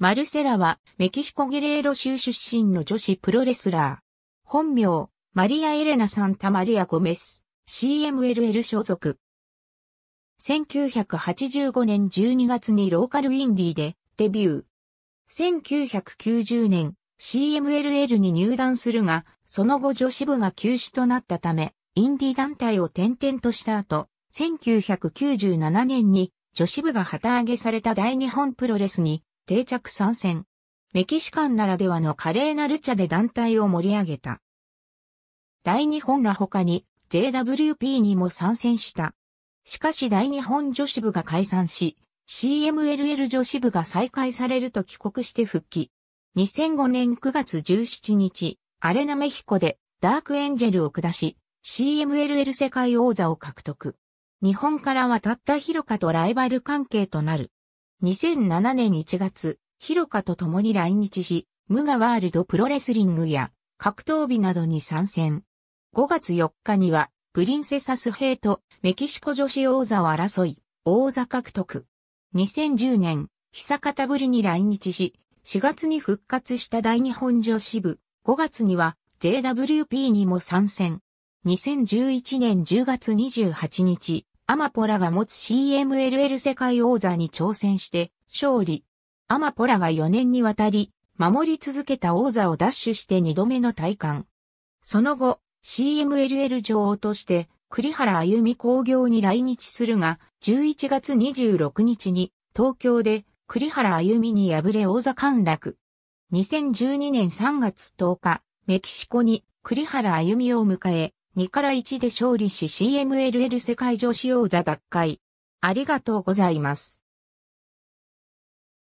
マルセラはメキシコゲレーロ州出身の女子プロレスラー。本名、マリア・エレナ・サンタ・マリア・ゴメス、CMLL 所属。1985年12月にローカルインディでデビュー。1990年 CMLL に入団するが、その後女子部が休止となったため、インディ団体を転々とした後、1997年に女子部が旗揚げされた大日本プロレスに定着参戦。メキシカンならではの華麗なルチャで団体を盛り上げた。大日本ら他に JWP にも参戦した。しかし大日本女子部が解散し、CMLL 女子部が再開されると帰国して復帰。2005年9月17日、アレナメヒコでダークエンジェルを下し、CMLL 世界王座を獲得。日本からはたった広かとライバル関係となる。2007年1月、広カと共に来日し、ムガワールドプロレスリングや格闘技などに参戦。5月4日には、プリンセサスヘイとメキシコ女子王座を争い、王座獲得。2010年、久方ぶりに来日し、4月に復活した大日本女子部、5月には JWP にも参戦。2011年10月28日、アマポラが持つ CMLL 世界王座に挑戦して勝利。アマポラが4年にわたり守り続けた王座を奪取して2度目の戴冠。その後、CMLL 女王として栗原歩美工業に来日するが、11月26日に東京で栗原歩美に敗れ王座陥落。2012年3月10日、メキシコに栗原歩美を迎え、2から1で勝利し CMLL 世界女子王座奪回。ありがとうございます。